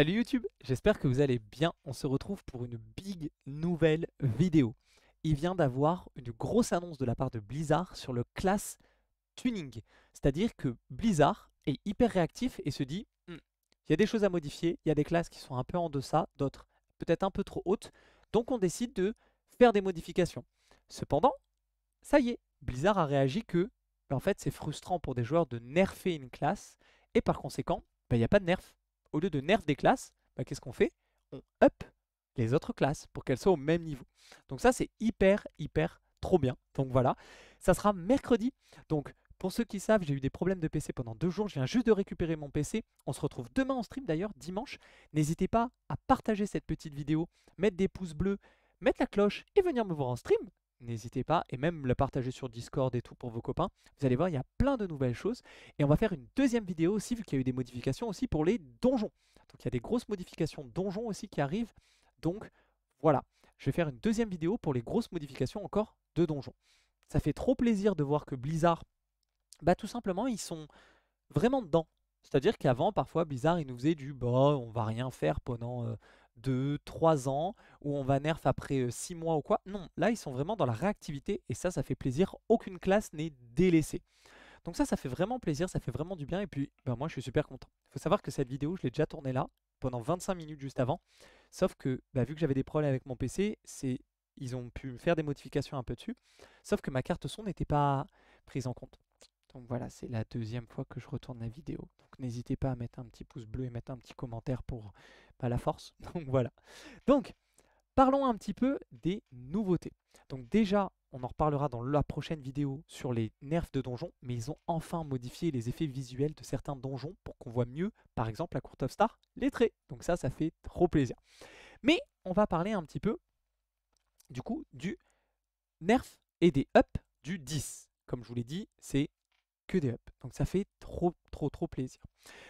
Salut YouTube, j'espère que vous allez bien. On se retrouve pour une big nouvelle vidéo. Il vient d'avoir une grosse annonce de la part de Blizzard sur le class tuning. C'est-à-dire que Blizzard est hyper réactif et se dit hmm, il y a des choses à modifier, il y a des classes qui sont un peu en deçà, d'autres peut-être un peu trop hautes, donc on décide de faire des modifications. Cependant, ça y est, Blizzard a réagi que en fait c'est frustrant pour des joueurs de nerfer une classe et par conséquent, bah, il n'y a pas de nerf au lieu de nerf des classes, bah, qu'est-ce qu'on fait On up les autres classes pour qu'elles soient au même niveau. Donc ça, c'est hyper, hyper trop bien. Donc voilà, ça sera mercredi. Donc pour ceux qui savent, j'ai eu des problèmes de PC pendant deux jours. Je viens juste de récupérer mon PC. On se retrouve demain en stream d'ailleurs, dimanche. N'hésitez pas à partager cette petite vidéo, mettre des pouces bleus, mettre la cloche et venir me voir en stream n'hésitez pas, et même le partager sur Discord et tout pour vos copains. Vous allez voir, il y a plein de nouvelles choses. Et on va faire une deuxième vidéo aussi, vu qu'il y a eu des modifications aussi pour les donjons. Donc il y a des grosses modifications donjons aussi qui arrivent. Donc voilà, je vais faire une deuxième vidéo pour les grosses modifications encore de donjons. Ça fait trop plaisir de voir que Blizzard, bah tout simplement, ils sont vraiment dedans. C'est-à-dire qu'avant, parfois, Blizzard, ils nous faisaient du « bah, on va rien faire pendant... Euh, de 3 ans où on va nerf après 6 mois ou quoi. Non, là ils sont vraiment dans la réactivité et ça, ça fait plaisir. Aucune classe n'est délaissée. Donc ça, ça fait vraiment plaisir, ça fait vraiment du bien et puis ben moi je suis super content. Il faut savoir que cette vidéo, je l'ai déjà tournée là pendant 25 minutes juste avant. Sauf que bah, vu que j'avais des problèmes avec mon PC, c'est ils ont pu faire des modifications un peu dessus. Sauf que ma carte son n'était pas prise en compte. Donc voilà, c'est la deuxième fois que je retourne la vidéo. Donc n'hésitez pas à mettre un petit pouce bleu et mettre un petit commentaire pour la force. Donc voilà. Donc, parlons un petit peu des nouveautés. Donc déjà, on en reparlera dans la prochaine vidéo sur les nerfs de donjons, mais ils ont enfin modifié les effets visuels de certains donjons pour qu'on voit mieux, par exemple, à Court of Star, les traits. Donc ça, ça fait trop plaisir. Mais on va parler un petit peu, du coup, du nerf et des up du 10. Comme je vous l'ai dit, c'est que des ups. Donc ça fait trop, trop, trop plaisir.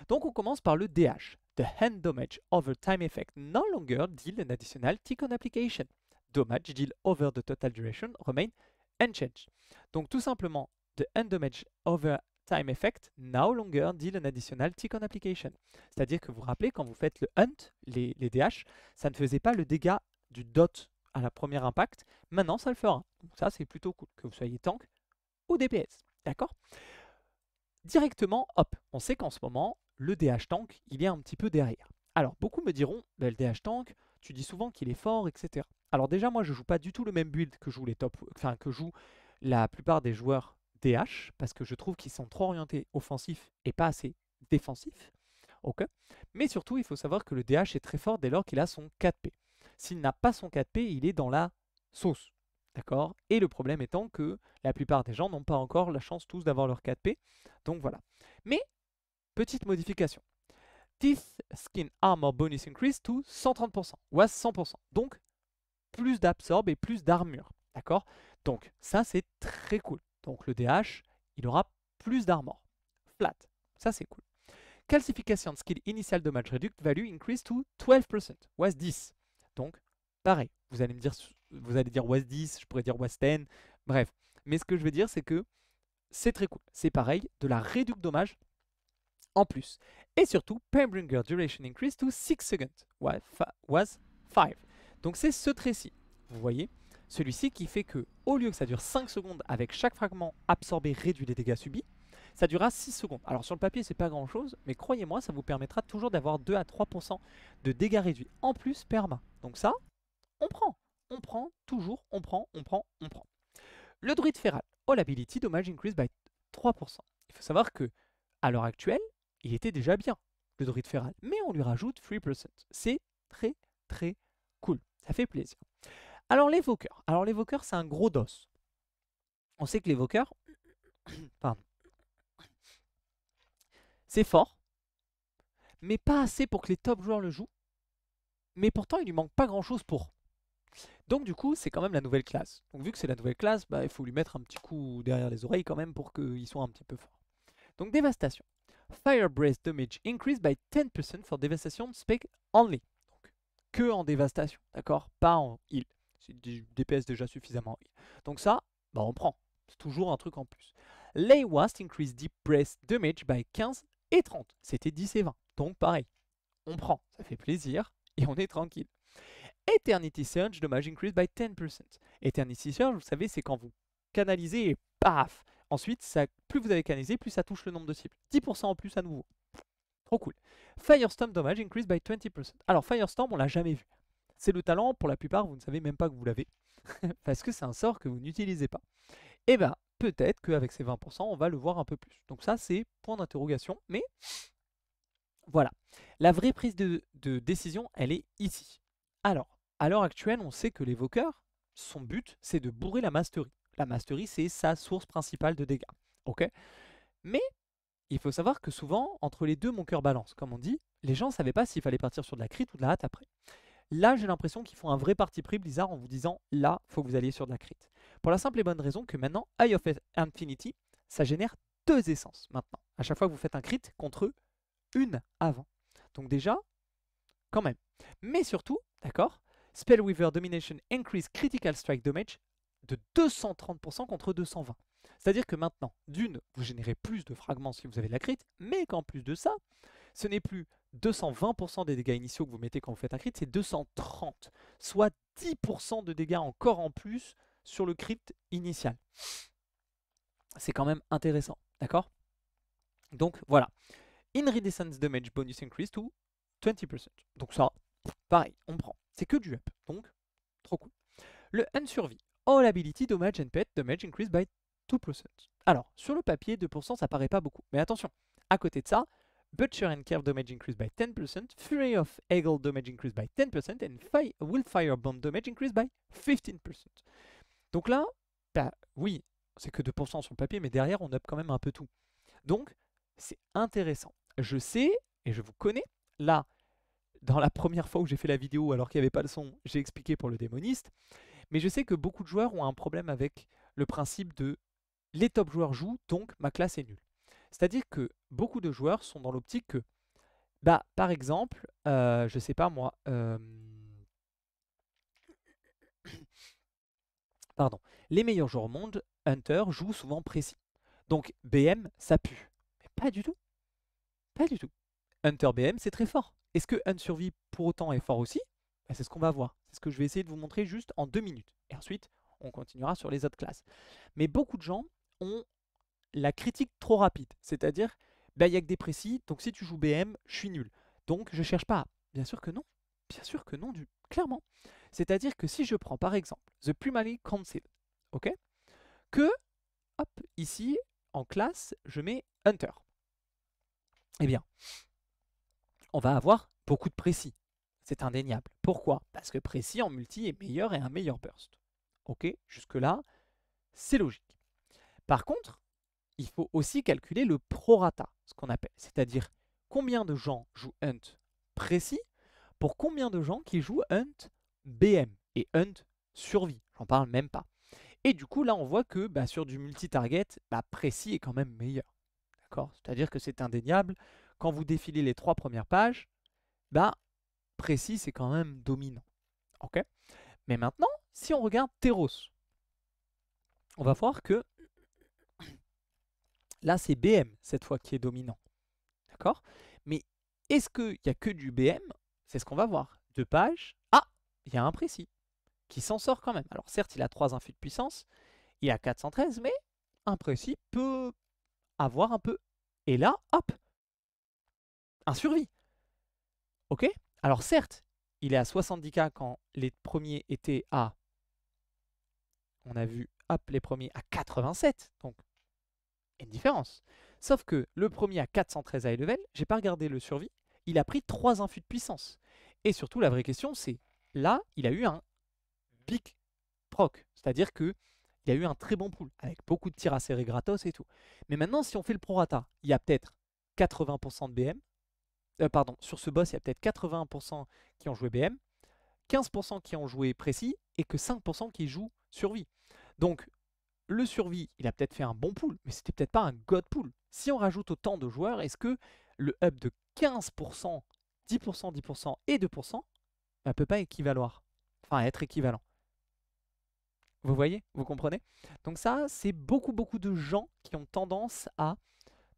Donc on commence par le DH. The hand damage over time effect no longer deal an additional tick on application. Damage deal over the total duration remain unchanged. Donc tout simplement, the hand damage over time effect no longer deal an additional tick on application. C'est-à-dire que vous vous rappelez, quand vous faites le hunt, les, les DH, ça ne faisait pas le dégât du dot à la première impact. Maintenant, ça le fera. Donc ça, c'est plutôt cool que vous soyez tank ou DPS. D'accord Directement, hop, on sait qu'en ce moment, le DH tank, il est un petit peu derrière. Alors, beaucoup me diront, bah, le DH tank, tu dis souvent qu'il est fort, etc. Alors déjà, moi, je joue pas du tout le même build que jouent les top, que joue la plupart des joueurs DH, parce que je trouve qu'ils sont trop orientés offensifs et pas assez défensifs. Okay. Mais surtout, il faut savoir que le DH est très fort dès lors qu'il a son 4P. S'il n'a pas son 4P, il est dans la sauce. D'accord Et le problème étant que la plupart des gens n'ont pas encore la chance tous d'avoir leur 4P. Donc voilà. Mais Petite modification. Teeth Skin Armor Bonus Increase to 130%, Was 100%. Donc, plus d'absorb et plus d'armure. D'accord Donc, ça, c'est très cool. Donc, le DH, il aura plus d'armor. Flat. Ça, c'est cool. Calcification de skill initial damage reduct value increase to 12%, was 10. Donc, pareil. Vous allez me dire, vous allez dire was 10, je pourrais dire was 10, bref. Mais ce que je veux dire, c'est que c'est très cool. C'est pareil, de la réduction dommage en plus. Et surtout, Painbringer Duration Increase to 6 seconds was 5. Donc c'est ce trait-ci, vous voyez Celui-ci qui fait que, au lieu que ça dure 5 secondes avec chaque fragment absorbé réduit les dégâts subis, ça durera 6 secondes. Alors sur le papier c'est pas grand chose, mais croyez-moi ça vous permettra toujours d'avoir 2 à 3% de dégâts réduits en plus perma. Donc ça, on prend, on prend, toujours, on prend, on prend, on prend. Le druide Feral. all oh, ability, damage increase by 3%. Il faut savoir que, à l'heure actuelle, il était déjà bien, le dorite ferral. Mais on lui rajoute 3%. C'est très très cool. Ça fait plaisir. Alors l'évoqueur. Alors l'évoqueur, c'est un gros dos. On sait que l'évoqueur, pardon, c'est fort, mais pas assez pour que les top joueurs le jouent. Mais pourtant, il lui manque pas grand-chose pour. Donc du coup, c'est quand même la nouvelle classe. Donc vu que c'est la nouvelle classe, bah, il faut lui mettre un petit coup derrière les oreilles quand même pour qu'il soit un petit peu fort. Donc dévastation. Fire Breath Damage increased by 10% for Devastation Spec Only. que en dévastation, d'accord Pas en heal. C'est du DPS déjà suffisamment Donc ça, bah on prend. C'est toujours un truc en plus. Lay Wast Increase Deep Breath Damage by 15 et 30. C'était 10 et 20. Donc pareil, on prend. Ça fait plaisir et on est tranquille. Eternity Surge, damage increase by 10%. Eternity Surge, vous savez, c'est quand vous canalisez et paf, Ensuite, plus vous avez canalisé, plus ça touche le nombre de cibles. 10% en plus à nouveau. Trop cool. Firestorm dommage increase by 20%. Alors Firestorm, on l'a jamais vu. C'est le talent, pour la plupart, vous ne savez même pas que vous l'avez. parce que c'est un sort que vous n'utilisez pas. Et eh bien, peut-être qu'avec ces 20%, on va le voir un peu plus. Donc ça, c'est point d'interrogation. Mais voilà. La vraie prise de, de décision, elle est ici. Alors, à l'heure actuelle, on sait que l'évoqueur, son but, c'est de bourrer la mastery la mastery, c'est sa source principale de dégâts. ok Mais il faut savoir que souvent, entre les deux, mon cœur balance. Comme on dit, les gens ne savaient pas s'il fallait partir sur de la crit ou de la hâte après. Là, j'ai l'impression qu'ils font un vrai parti pris Blizzard en vous disant là, faut que vous alliez sur de la crit. Pour la simple et bonne raison que maintenant, Eye of Infinity, ça génère deux essences maintenant. À chaque fois que vous faites un crit contre une avant. Donc déjà, quand même. Mais surtout, d'accord, Spellweaver Domination Increase Critical Strike Damage de 230% contre 220. C'est-à-dire que maintenant, d'une, vous générez plus de fragments si vous avez de la crit, mais qu'en plus de ça, ce n'est plus 220% des dégâts initiaux que vous mettez quand vous faites un crit, c'est 230, soit 10% de dégâts encore en plus sur le crit initial. C'est quand même intéressant, d'accord Donc voilà. In Damage Bonus Increase to 20%. Donc ça, pareil, on prend. C'est que du up, donc trop cool. Le N survie. All oh, ability damage and pet damage increased by 2%. Alors, sur le papier, 2% ça paraît pas beaucoup. Mais attention, à côté de ça, Butcher and Care damage increased by 10%, Fury of Eagle damage increased by 10%, and fire, Wildfire Bomb damage increased by 15%. Donc là, bah, oui, c'est que 2% sur le papier, mais derrière, on up quand même un peu tout. Donc, c'est intéressant. Je sais, et je vous connais, là, dans la première fois où j'ai fait la vidéo alors qu'il n'y avait pas le son, j'ai expliqué pour le démoniste, mais je sais que beaucoup de joueurs ont un problème avec le principe de les top joueurs jouent, donc ma classe est nulle. C'est-à-dire que beaucoup de joueurs sont dans l'optique que, bah, par exemple, je euh, je sais pas moi, euh, pardon, les meilleurs joueurs au monde, Hunter, jouent souvent précis. Donc BM, ça pue. Mais pas du tout. Pas du tout. Hunter BM, c'est très fort. Est-ce que survit pour autant, est fort aussi bah, C'est ce qu'on va voir. C'est ce que je vais essayer de vous montrer juste en deux minutes. Et ensuite, on continuera sur les autres classes. Mais beaucoup de gens ont la critique trop rapide. C'est-à-dire, bah, il n'y a que des précis, donc si tu joues BM, je suis nul. Donc je cherche pas. Bien sûr que non. Bien sûr que non, du... clairement. C'est-à-dire que si je prends par exemple The Primary Council, ok Que, hop, ici, en classe, je mets Hunter. Eh bien, on va avoir beaucoup de précis. C'est indéniable. Pourquoi Parce que précis en multi est meilleur et un meilleur burst. Ok, jusque-là, c'est logique. Par contre, il faut aussi calculer le prorata, ce qu'on appelle, c'est-à-dire combien de gens jouent Hunt précis pour combien de gens qui jouent Hunt BM et Hunt survie. J'en parle même pas. Et du coup, là, on voit que bah, sur du multi-target, bah, précis est quand même meilleur. D'accord C'est-à-dire que c'est indéniable. Quand vous défilez les trois premières pages, bah, précis, c'est quand même dominant. ok. Mais maintenant, si on regarde Teros, on va voir que là, c'est BM cette fois qui est dominant. D'accord Mais est-ce qu'il n'y a que du BM C'est ce qu'on va voir. Deux pages. Ah Il y a un précis qui s'en sort quand même. Alors certes, il a 3 infus de puissance, il a 413, mais un précis peut avoir un peu. Et là, hop Un survie. Ok alors certes, il est à 70K quand les premiers étaient à, on a vu, hop, les premiers à 87, donc une différence. Sauf que le premier à 413 high level, j'ai pas regardé le survie, il a pris 3 infus de puissance. Et surtout, la vraie question, c'est, là, il a eu un big proc, c'est-à-dire qu'il a eu un très bon pool, avec beaucoup de tirs à serrer gratos et tout. Mais maintenant, si on fait le prorata, il y a peut-être 80% de BM, euh, pardon, sur ce boss, il y a peut-être 80% qui ont joué BM, 15% qui ont joué précis, et que 5% qui jouent survie. Donc, le survie, il a peut-être fait un bon pool, mais c'était peut-être pas un god pool. Si on rajoute autant de joueurs, est-ce que le up de 15%, 10%, 10% et 2% ne bah, peut pas équivaloir Enfin, être équivalent. Vous voyez Vous comprenez Donc ça, c'est beaucoup, beaucoup de gens qui ont tendance à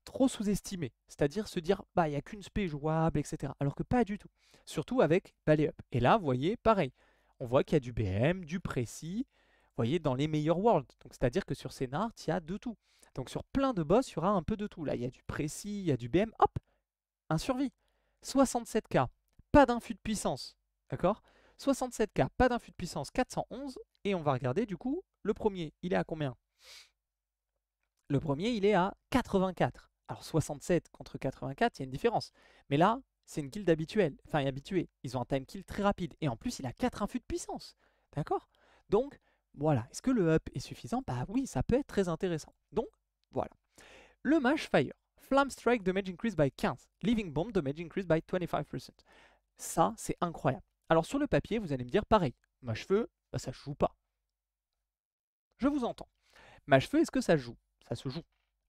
trop sous-estimé, c'est-à-dire se dire bah il n'y a qu'une spé jouable, etc. Alors que pas du tout, surtout avec Ballet Up. Et là, vous voyez, pareil, on voit qu'il y a du BM, du précis, voyez, dans les meilleurs worlds. Donc c'est-à-dire que sur Sénart, il y a de tout. Donc sur plein de boss, il y aura un peu de tout. Là, il y a du précis, il y a du BM, hop, un survie. 67k, pas d'infus de puissance, d'accord 67k, pas d'infus de puissance, 411, et on va regarder du coup, le premier, il est à combien le premier, il est à 84. Alors 67 contre 84, il y a une différence. Mais là, c'est une guilde habituelle, enfin habitué. Ils ont un time kill très rapide. Et en plus, il a 4 infus de puissance. D'accord Donc, voilà. Est-ce que le up est suffisant Bah oui, ça peut être très intéressant. Donc, voilà. Le mash Fire. Flame Strike Damage Increase by 15. Living Bomb Damage Increase by 25%. Ça, c'est incroyable. Alors sur le papier, vous allez me dire pareil. Mash bah, Feu, ça ça joue pas. Je vous entends. Mash Feu, est-ce que ça joue Ça se joue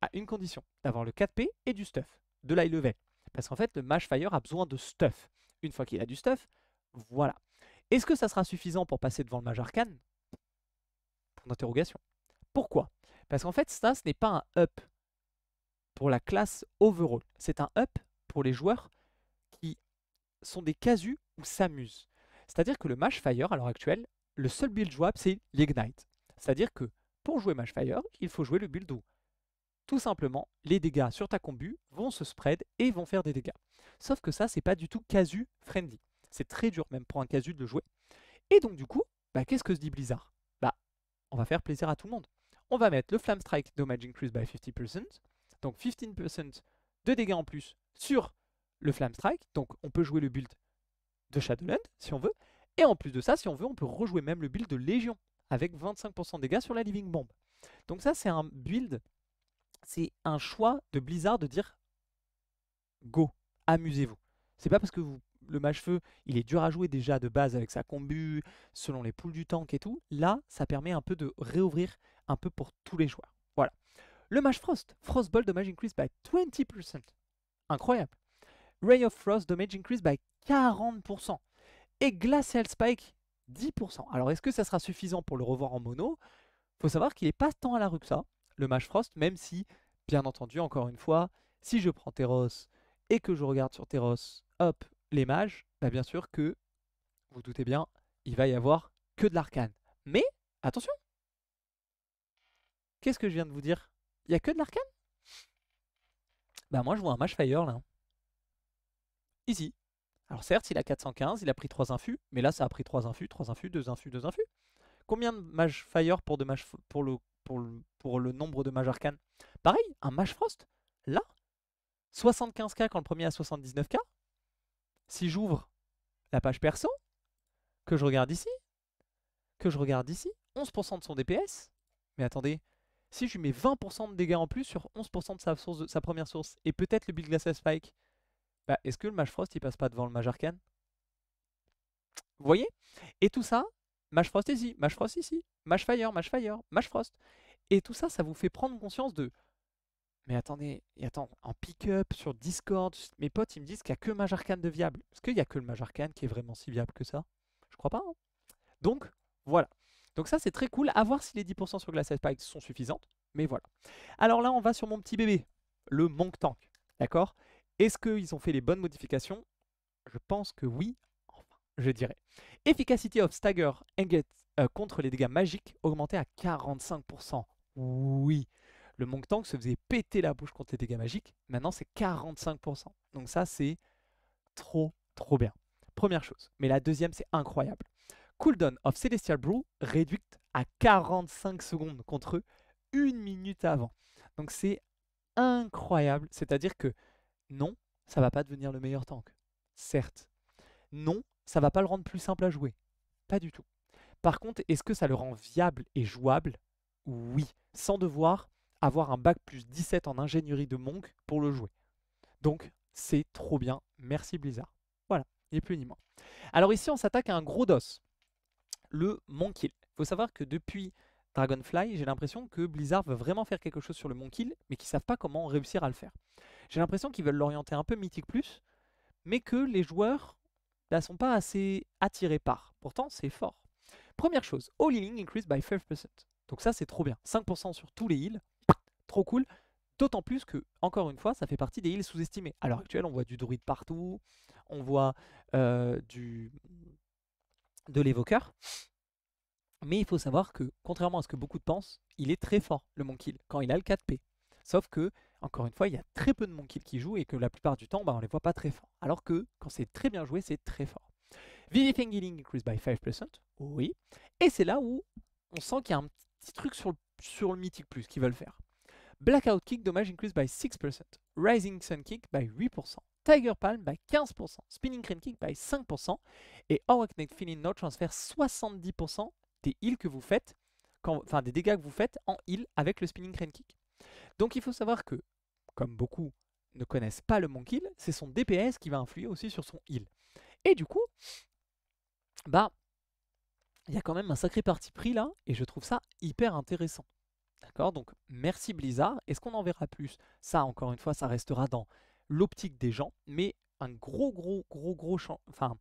à une condition, d'avoir le 4P et du stuff, de l'high level. Parce qu'en fait, le Mash Fire a besoin de stuff. Une fois qu'il a du stuff, voilà. Est-ce que ça sera suffisant pour passer devant le Mage Arcane Point d'interrogation. Pourquoi Parce qu'en fait, ça, ce n'est pas un up pour la classe overall. C'est un up pour les joueurs qui sont des casus ou s'amusent. C'est-à-dire que le Mage Fire, à l'heure actuelle, le seul build jouable, c'est l'Ignite. C'est-à-dire que pour jouer Mage Fire, il faut jouer le build où tout simplement, les dégâts sur ta combu vont se spread et vont faire des dégâts. Sauf que ça, c'est pas du tout casu friendly. C'est très dur même pour un casu de le jouer. Et donc du coup, bah, qu'est-ce que se dit Blizzard Bah, on va faire plaisir à tout le monde. On va mettre le Flame Strike Damage Increase by 50%, donc 15% de dégâts en plus sur le Flame Strike, donc on peut jouer le build de Shadowland si on veut, et en plus de ça, si on veut, on peut rejouer même le build de Légion, avec 25% de dégâts sur la Living Bomb. Donc ça, c'est un build c'est un choix de Blizzard de dire go, amusez-vous. C'est pas parce que le mage-feu, il est dur à jouer déjà de base avec sa combu, selon les poules du tank et tout. Là, ça permet un peu de réouvrir un peu pour tous les joueurs. Voilà. Le mage Frost, Frost Ball Damage Increase by 20%. Incroyable. Ray of Frost Damage Increase by 40%. Et Glacial Spike, 10%. Alors, est-ce que ça sera suffisant pour le revoir en mono faut savoir qu'il n'est pas tant à la rue que ça le Mage Frost, même si, bien entendu, encore une fois, si je prends Teros et que je regarde sur Terros, hop, les mages, bah bien sûr que, vous, doutez bien, il va y avoir que de l'arcane. Mais, attention Qu'est-ce que je viens de vous dire Il n'y a que de l'arcane Bah moi je vois un Mage Fire là. Ici. Alors certes, il a 415, il a pris 3 infus, mais là ça a pris 3 infus, 3 infus, 2 infus, 2 infus. Combien de Mage Fire pour, de pour le pour le, nombre de mages Pareil, un mage Frost, là, 75K quand le premier a 79K. Si j'ouvre la page perso, que je regarde ici, que je regarde ici, 11% de son DPS. Mais attendez, si je lui mets 20% de dégâts en plus sur 11% de sa, première source, et peut-être le Build Glass Spike, bah, est-ce que le Mage Frost, il passe pas devant le Mage Arcane Vous voyez Et tout ça, Match Frost ici, Match Frost ici, Match Fire, Match Fire, Match Frost. Et tout ça, ça vous fait prendre conscience de mais attendez, et attends, en pick-up sur Discord, mes potes ils me disent qu'il n'y a que Mage Arcane de viable. Est-ce qu'il n'y a que le Mage Arcane qui est vraiment si viable que ça Je crois pas. Hein. Donc, voilà. Donc ça c'est très cool, à voir si les 10% sur Glacial Spike sont suffisantes, mais voilà. Alors là on va sur mon petit bébé, le Monk Tank, d'accord Est-ce qu'ils ont fait les bonnes modifications Je pense que oui, enfin, je dirais. Efficacité of Stagger euh, contre les dégâts magiques augmentait à 45%. Oui, le Monk Tank se faisait péter la bouche contre les dégâts magiques. Maintenant, c'est 45%. Donc ça, c'est trop, trop bien. Première chose. Mais la deuxième, c'est incroyable. Cooldown of Celestial Brew réduite à 45 secondes contre eux, une minute avant. Donc c'est incroyable. C'est-à-dire que non, ça va pas devenir le meilleur tank. Certes. Non, ça va pas le rendre plus simple à jouer. Pas du tout. Par contre, est-ce que ça le rend viable et jouable Oui, sans devoir avoir un bac plus 17 en ingénierie de Monk pour le jouer. Donc, c'est trop bien. Merci Blizzard. Voilà, ni plus ni moins. Alors ici, on s'attaque à un gros dos, le Monk Il faut savoir que depuis Dragonfly, j'ai l'impression que Blizzard veut vraiment faire quelque chose sur le Monk mais qu'ils ne savent pas comment réussir à le faire. J'ai l'impression qu'ils veulent l'orienter un peu Mythic Plus, mais que les joueurs ne sont pas assez attirés par. Pourtant, c'est fort. Première chose, all healing increased by 5%. Donc ça, c'est trop bien. 5% sur tous les heals, trop cool. D'autant plus que, encore une fois, ça fait partie des heals sous-estimés. À l'heure actuelle, on voit du druide partout, on voit euh, du de l'évoqueur. Mais il faut savoir que, contrairement à ce que beaucoup pensent, il est très fort, le Monk Heal, quand il a le 4P. Sauf que, encore une fois, il y a très peu de mon kills qui jouent et que la plupart du temps, bah, on les voit pas très fort. Alors que, quand c'est très bien joué, c'est très fort. Vivifying Healing increase by 5%, oui. Et c'est là où on sent qu'il y a un petit truc sur le, sur le Mythic Plus qu'ils veulent faire. Blackout Kick, dommage increase by 6%. Rising Sun Kick by 8%. Tiger Palm by 15%. Spinning Crane Kick by 5%. Et Awakened Feeling Note transfère 70% des que vous faites, enfin des dégâts que vous faites en heal avec le Spinning Crane Kick. Donc il faut savoir que, comme beaucoup ne connaissent pas le monk heal, c'est son DPS qui va influer aussi sur son heal. Et du coup, bah, il y a quand même un sacré parti pris là, et je trouve ça hyper intéressant. D'accord Donc merci Blizzard. Est-ce qu'on en verra plus Ça, encore une fois, ça restera dans l'optique des gens, mais un gros, gros, gros, gros champ, enfin,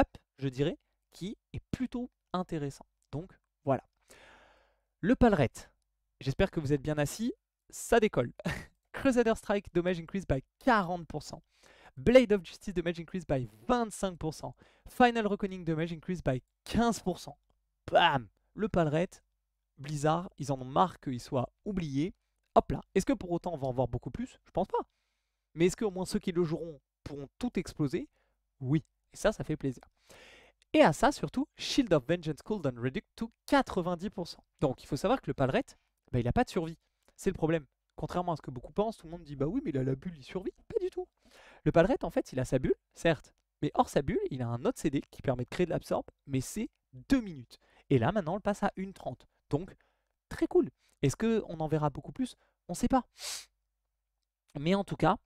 up, je dirais, qui est plutôt intéressant. Donc voilà. Le Palerette, J'espère que vous êtes bien assis ça décolle. Crusader Strike, damage increase by 40%. Blade of Justice, damage increase by 25%. Final Reckoning, damage increase by 15%. Bam Le palret, Blizzard, ils en ont marre qu'il soit oublié. Hop là. Est-ce que pour autant on va en voir beaucoup plus Je pense pas. Mais est-ce qu'au moins ceux qui le joueront pourront tout exploser Oui. Et ça, ça fait plaisir. Et à ça, surtout, Shield of Vengeance Cooldown Reduct to 90%. Donc il faut savoir que le palret, bah, il n'a pas de survie. C'est le problème. Contrairement à ce que beaucoup pensent, tout le monde dit bah oui, mais il a la bulle, il survit. Pas du tout. Le palerette, en fait, il a sa bulle, certes, mais hors sa bulle, il a un autre CD qui permet de créer de l'absorbe, mais c'est 2 minutes. Et là, maintenant, on le passe à 1,30. Donc, très cool. Est-ce qu'on en verra beaucoup plus On ne sait pas. Mais en tout cas,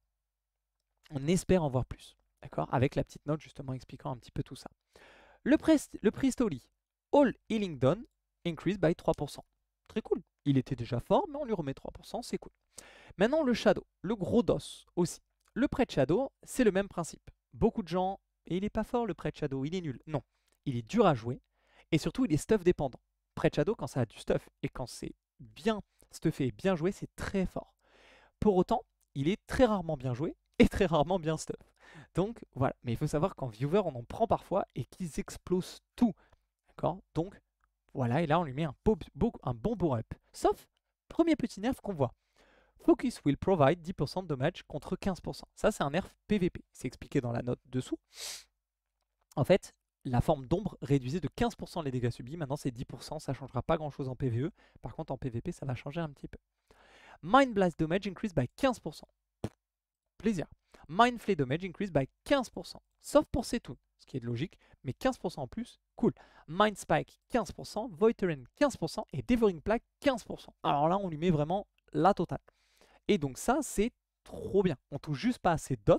on espère en voir plus. D'accord Avec la petite note, justement, expliquant un petit peu tout ça. Le, prix le All Healing Done, increase by 3%. Très cool. Il était déjà fort, mais on lui remet 3%, c'est cool. Maintenant, le shadow, le gros dos aussi. Le prêt de shadow, c'est le même principe. Beaucoup de gens, et il n'est pas fort le prêt de shadow, il est nul. Non, il est dur à jouer, et surtout il est stuff dépendant. Prêt de shadow, quand ça a du stuff, et quand c'est bien stuffé et bien joué, c'est très fort. Pour autant, il est très rarement bien joué, et très rarement bien stuff. Donc voilà, mais il faut savoir qu'en viewer, on en prend parfois, et qu'ils explosent tout. D'accord Donc voilà, et là on lui met un, un bon bourre-up. Sauf, premier petit nerf qu'on voit. Focus will provide 10% de damage contre 15%. Ça, c'est un nerf PVP. C'est expliqué dans la note dessous. En fait, la forme d'ombre réduisait de 15% les dégâts subis. Maintenant, c'est 10%. Ça ne changera pas grand-chose en PVE. Par contre, en PVP, ça va changer un petit peu. Mind Blast Damage increase by 15%. Plaisir. Mind Flay Damage increase by 15%. Sauf pour tout ce qui est logique. Mais 15% en plus, Cool. Mind Spike, 15%, Voiteren 15% et Devouring Plague 15%. Alors là, on lui met vraiment la totale. Et donc ça, c'est trop bien. On touche juste pas assez ses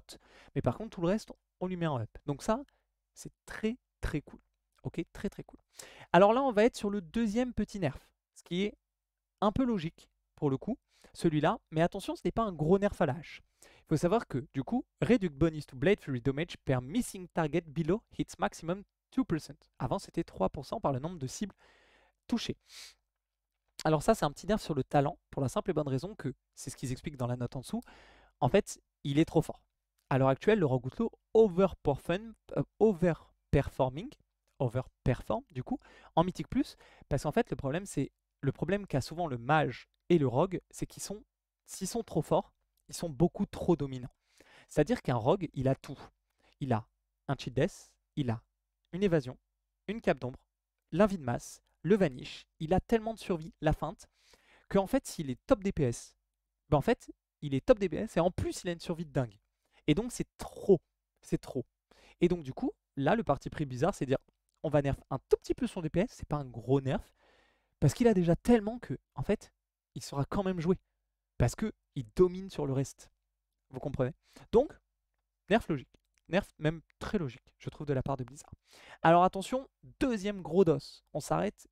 mais par contre, tout le reste, on lui met en up. Donc ça, c'est très très cool. Ok, très très cool. Alors là, on va être sur le deuxième petit nerf, ce qui est un peu logique pour le coup, celui-là. Mais attention, ce n'est pas un gros nerf à l'âge. Il faut savoir que, du coup, Reduct Bonus to Blade Fury Damage per Missing Target Below Hits Maximum 2%. Avant, c'était 3% par le nombre de cibles touchées. Alors ça, c'est un petit nerf sur le talent, pour la simple et bonne raison que, c'est ce qu'ils expliquent dans la note en dessous, en fait, il est trop fort. À l'heure actuelle, le Rogue overperforming, performing euh, overperforming, overperform du coup, en Mythique Plus, parce qu'en fait, le problème, c'est le problème qu'a souvent le mage et le rogue, c'est qu'ils sont, s'ils sont trop forts, ils sont beaucoup trop dominants. C'est-à-dire qu'un rogue, il a tout. Il a un cheat death, il a une évasion, une cape d'ombre, l'invie de masse, le vanish. Il a tellement de survie, la feinte, qu'en fait, s'il est top DPS, ben en fait, il est top DPS et en plus, il a une survie de dingue. Et donc, c'est trop. C'est trop. Et donc, du coup, là, le parti pris bizarre, c'est dire on va nerf un tout petit peu son DPS, c'est pas un gros nerf, parce qu'il a déjà tellement que, en fait, il sera quand même joué. Parce que il domine sur le reste. Vous comprenez Donc, nerf logique nerf même très logique, je trouve, de la part de Blizzard. Alors attention, deuxième gros dos, on s'arrête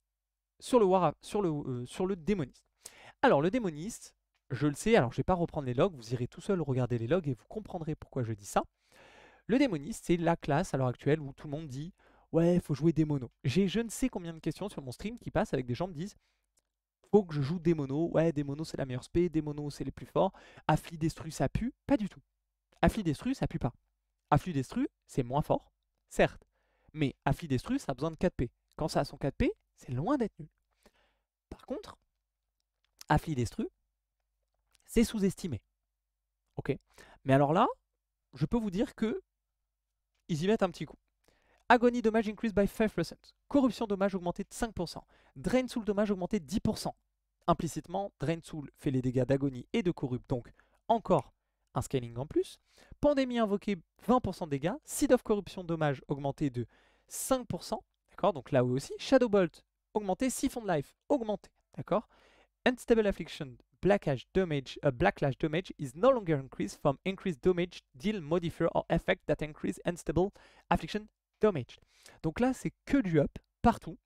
sur le, war, sur, le, euh, sur le démoniste. Alors le démoniste, je le sais, alors je ne vais pas reprendre les logs, vous irez tout seul regarder les logs et vous comprendrez pourquoi je dis ça. Le démoniste, c'est la classe à l'heure actuelle où tout le monde dit « Ouais, faut jouer démono ». J'ai je ne sais combien de questions sur mon stream qui passent avec des gens qui me disent « Faut que je joue démono, ouais, démono c'est la meilleure spé, démono c'est les plus forts, affli, destru ça pue ». Pas du tout. Affli, destru ça pue pas. Afflux destru, c'est moins fort, certes, mais afflux destru, ça a besoin de 4P. Quand ça a son 4P, c'est loin d'être nul. Par contre, afflux destru, c'est sous-estimé. Ok Mais alors là, je peux vous dire que ils y mettent un petit coup. Agonie dommage increase by 5%. Corruption dommage augmenté de 5%. Drain soul dommage augmenté de 10%. Implicitement, Drain soul fait les dégâts d'agonie et de corrupt, donc encore un scaling en plus. Pandémie invoquée, 20% de dégâts. Seed of Corruption, dommage, augmenté de 5%. D'accord Donc là aussi, Shadow Bolt, augmenté. Siphon de Life, augmenté. D'accord Unstable Affliction, Blacklash damage, euh, Blacklash damage is no longer increased from increased damage, deal, modifier or effect that increase unstable affliction damage. Donc là, c'est que du up, partout.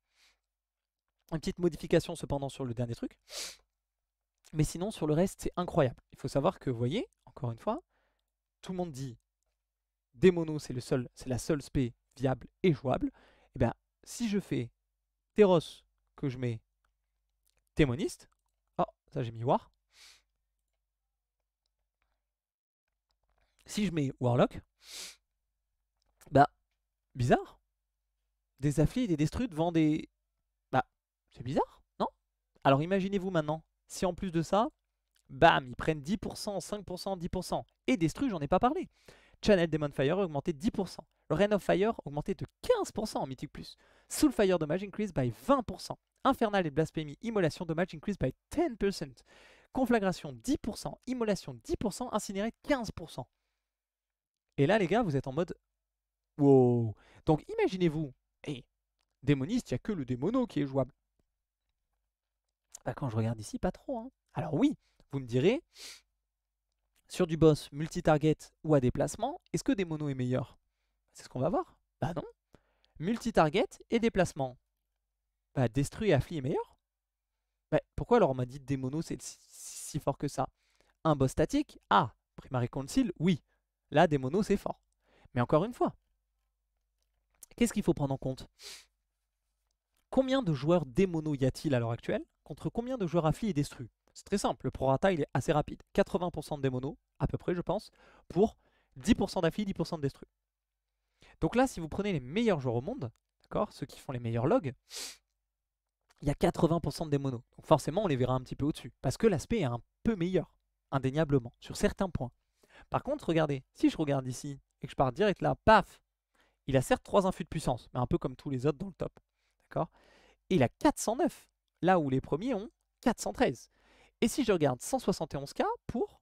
Une petite modification cependant sur le dernier truc. Mais sinon, sur le reste, c'est incroyable. Il faut savoir que, vous voyez, encore une fois, tout le monde dit Démono, c'est le seul, c'est la seule spé viable et jouable. Et eh bien, si je fais Teros que je mets démoniste, oh, ça j'ai mis War. Si je mets Warlock, bah, bizarre. Des afflits et des destructs vendent des... Bah, c'est bizarre, non Alors imaginez-vous maintenant, si en plus de ça, bam, ils prennent 10%, 5%, 10%. Et Destru, j'en ai pas parlé. Channel Demon Fire a augmenté 10%. Le of Fire augmenté de 15% en Mythic Plus. Fire, Damage increase by 20%. Infernal et Blasphemy Immolation Damage increase by 10%. Conflagration 10%, Immolation 10%, Incinéré 15%. Et là, les gars, vous êtes en mode Wow Donc imaginez-vous, Et démoniste, il n'y a que le démono qui est jouable. Bah, quand je regarde ici, pas trop. Hein. Alors oui, vous me direz, sur du boss multi-target ou à déplacement, est-ce que des monos est meilleur C'est ce qu'on va voir. Bah non. Multi-target et déplacement. Bah Destruit et Affli est meilleur. Bah, pourquoi alors on m'a dit des monos c'est si, fort que ça Un boss statique Ah, Primary Council, oui. Là, des monos c'est fort. Mais encore une fois, qu'est-ce qu'il faut prendre en compte Combien de joueurs démono y a-t-il à l'heure actuelle contre combien de joueurs Affli et destruits c'est très simple, le prorata il est assez rapide. 80% de démono, à peu près je pense, pour 10% d'affis 10% de destru. Donc là, si vous prenez les meilleurs joueurs au monde, d'accord, ceux qui font les meilleurs logs, il y a 80% de démono. Donc forcément, on les verra un petit peu au-dessus, parce que l'aspect est un peu meilleur, indéniablement, sur certains points. Par contre, regardez, si je regarde ici et que je pars direct là, paf, il a certes 3 infus de puissance, mais un peu comme tous les autres dans le top, d'accord Et il a 409, là où les premiers ont 413. Et si je regarde 171K pour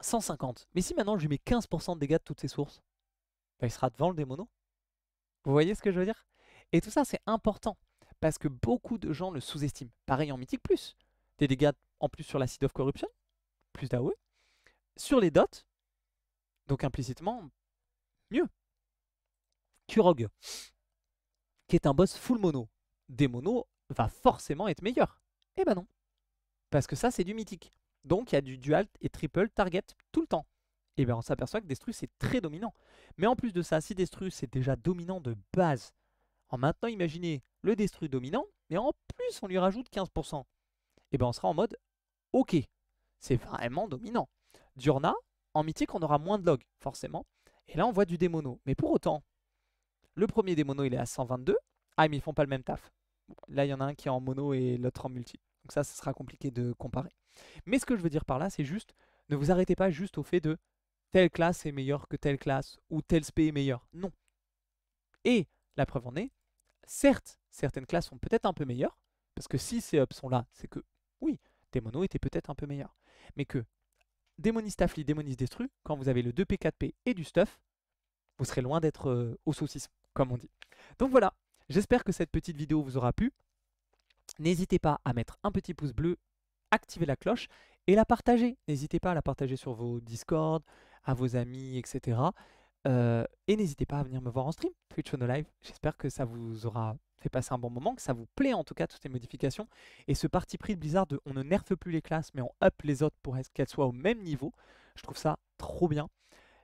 150. Mais si maintenant je lui mets 15% de dégâts de toutes ses sources, bah, il sera devant le démono. Vous voyez ce que je veux dire Et tout ça, c'est important. Parce que beaucoup de gens le sous-estiment. Pareil en Mythique Plus. Des dégâts en plus sur l'acide of corruption. Plus d'AOE. Sur les dots. Donc implicitement, mieux. Kurog. Qui est un boss full mono. Des monos va forcément être meilleur. Eh ben non. Parce que ça, c'est du mythique. Donc, il y a du dual et triple target tout le temps. Et eh bien, on s'aperçoit que Destru, c'est très dominant. Mais en plus de ça, si Destru, c'est déjà dominant de base, en maintenant, imaginez le Destru dominant, mais en plus, on lui rajoute 15%. Et bien, on sera en mode, ok, c'est vraiment dominant. D'Urna, en mythique, on aura moins de log, forcément. Et là, on voit du démono. Mais pour autant, le premier démono, il est à 122. Ah, mais ils font pas le même taf. Là, il y en a un qui est en mono et l'autre en multi. Donc ça, ce sera compliqué de comparer. Mais ce que je veux dire par là, c'est juste, ne vous arrêtez pas juste au fait de telle classe est meilleure que telle classe ou tel spé est meilleur. Non. Et la preuve en est, certes, certaines classes sont peut-être un peu meilleures, parce que si ces hubs sont là, c'est que, oui, Démono était peut-être un peu meilleur. Mais que démoniste affli, démoniste Destru, quand vous avez le 2p, 4p et du stuff, vous serez loin d'être euh, au saucisson, comme on dit. Donc voilà, j'espère que cette petite vidéo vous aura plu. N'hésitez pas à mettre un petit pouce bleu, activer la cloche et la partager. N'hésitez pas à la partager sur vos Discord, à vos amis, etc. Euh, et n'hésitez pas à venir me voir en stream, Twitch on Live. J'espère que ça vous aura fait passer un bon moment, que ça vous plaît en tout cas, toutes ces modifications. Et ce parti pris de Blizzard de on ne nerfe plus les classes, mais on up les autres pour qu'elles soient au même niveau. Je trouve ça trop bien.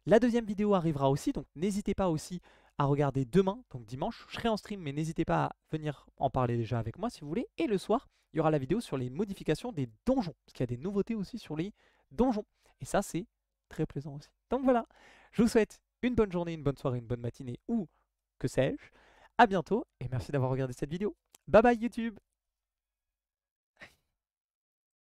La deuxième vidéo arrivera aussi, donc n'hésitez pas aussi à regarder demain, donc dimanche. Je serai en stream, mais n'hésitez pas à venir en parler déjà avec moi si vous voulez. Et le soir, il y aura la vidéo sur les modifications des donjons, parce qu'il y a des nouveautés aussi sur les donjons. Et ça, c'est très plaisant aussi. Donc voilà, je vous souhaite une bonne journée, une bonne soirée, une bonne matinée, ou que sais-je. À bientôt, et merci d'avoir regardé cette vidéo. Bye bye YouTube